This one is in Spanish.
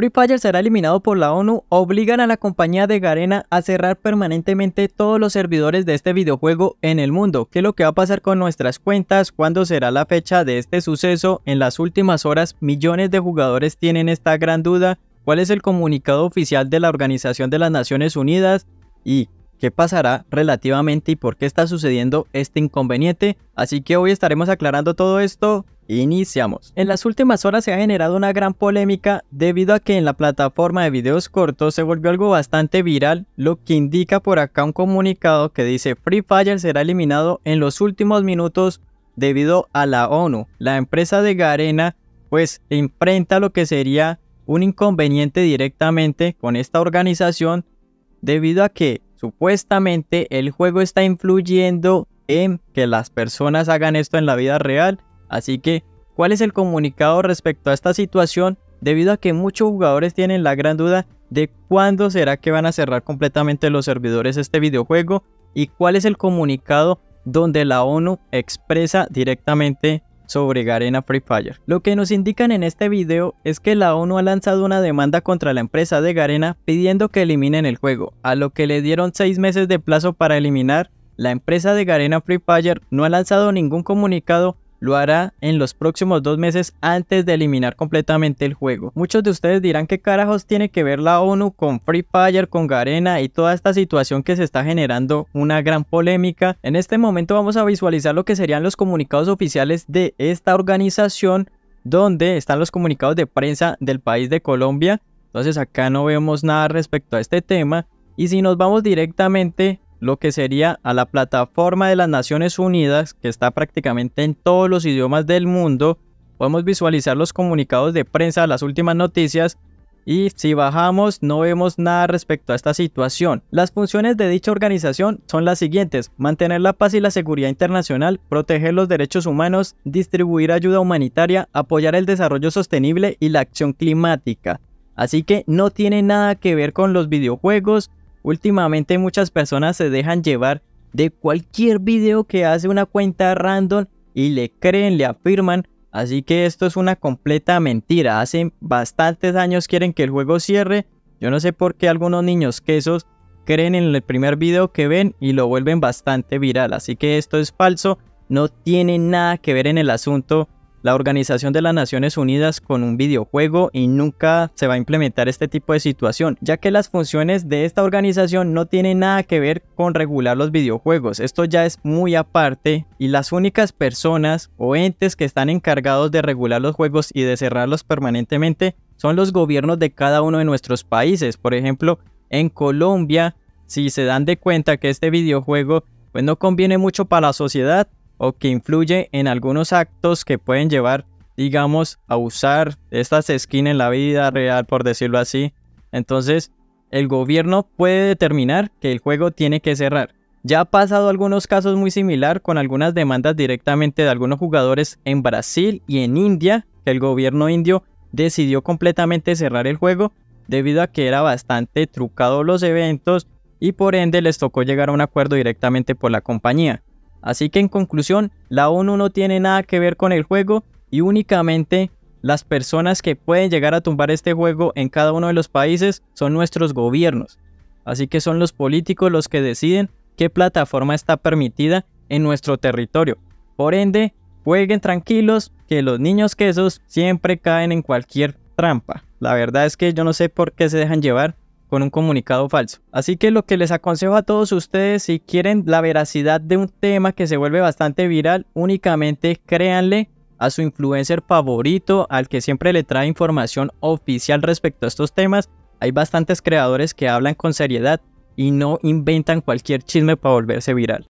Free Fire será eliminado por la ONU, obligan a la compañía de Garena a cerrar permanentemente todos los servidores de este videojuego en el mundo. ¿Qué es lo que va a pasar con nuestras cuentas? ¿Cuándo será la fecha de este suceso? En las últimas horas, millones de jugadores tienen esta gran duda. ¿Cuál es el comunicado oficial de la Organización de las Naciones Unidas? ¿Y qué pasará relativamente y por qué está sucediendo este inconveniente, así que hoy estaremos aclarando todo esto. Iniciamos. En las últimas horas se ha generado una gran polémica debido a que en la plataforma de videos cortos se volvió algo bastante viral, lo que indica por acá un comunicado que dice Free Fire será eliminado en los últimos minutos debido a la ONU. La empresa de Garena pues enfrenta lo que sería un inconveniente directamente con esta organización debido a que Supuestamente el juego está influyendo en que las personas hagan esto en la vida real. Así que, ¿cuál es el comunicado respecto a esta situación? Debido a que muchos jugadores tienen la gran duda de cuándo será que van a cerrar completamente los servidores este videojuego y cuál es el comunicado donde la ONU expresa directamente sobre Garena Free Fire. Lo que nos indican en este video es que la ONU ha lanzado una demanda contra la empresa de Garena pidiendo que eliminen el juego, a lo que le dieron 6 meses de plazo para eliminar. La empresa de Garena Free Fire no ha lanzado ningún comunicado lo hará en los próximos dos meses antes de eliminar completamente el juego. Muchos de ustedes dirán que carajos tiene que ver la ONU con Free Fire, con Garena y toda esta situación que se está generando una gran polémica. En este momento vamos a visualizar lo que serían los comunicados oficiales de esta organización donde están los comunicados de prensa del país de Colombia. Entonces acá no vemos nada respecto a este tema. Y si nos vamos directamente lo que sería a la plataforma de las Naciones Unidas, que está prácticamente en todos los idiomas del mundo. Podemos visualizar los comunicados de prensa, las últimas noticias y si bajamos no vemos nada respecto a esta situación. Las funciones de dicha organización son las siguientes, mantener la paz y la seguridad internacional, proteger los derechos humanos, distribuir ayuda humanitaria, apoyar el desarrollo sostenible y la acción climática. Así que no tiene nada que ver con los videojuegos, Últimamente muchas personas se dejan llevar de cualquier video que hace una cuenta random y le creen, le afirman. Así que esto es una completa mentira. Hace bastantes años quieren que el juego cierre. Yo no sé por qué algunos niños quesos creen en el primer video que ven y lo vuelven bastante viral. Así que esto es falso. No tiene nada que ver en el asunto la Organización de las Naciones Unidas con un videojuego y nunca se va a implementar este tipo de situación, ya que las funciones de esta organización no tienen nada que ver con regular los videojuegos, esto ya es muy aparte y las únicas personas o entes que están encargados de regular los juegos y de cerrarlos permanentemente son los gobiernos de cada uno de nuestros países, por ejemplo, en Colombia, si se dan de cuenta que este videojuego pues no conviene mucho para la sociedad, o que influye en algunos actos que pueden llevar, digamos, a usar estas skins en la vida real, por decirlo así. Entonces, el gobierno puede determinar que el juego tiene que cerrar. Ya ha pasado algunos casos muy similar con algunas demandas directamente de algunos jugadores en Brasil y en India, que el gobierno indio decidió completamente cerrar el juego debido a que era bastante trucado los eventos y por ende les tocó llegar a un acuerdo directamente por la compañía. Así que en conclusión, la ONU no tiene nada que ver con el juego y únicamente las personas que pueden llegar a tumbar este juego en cada uno de los países son nuestros gobiernos. Así que son los políticos los que deciden qué plataforma está permitida en nuestro territorio. Por ende, jueguen tranquilos que los niños quesos siempre caen en cualquier trampa. La verdad es que yo no sé por qué se dejan llevar con un comunicado falso. Así que lo que les aconsejo a todos ustedes, si quieren la veracidad de un tema que se vuelve bastante viral, únicamente créanle a su influencer favorito, al que siempre le trae información oficial respecto a estos temas. Hay bastantes creadores que hablan con seriedad y no inventan cualquier chisme para volverse viral.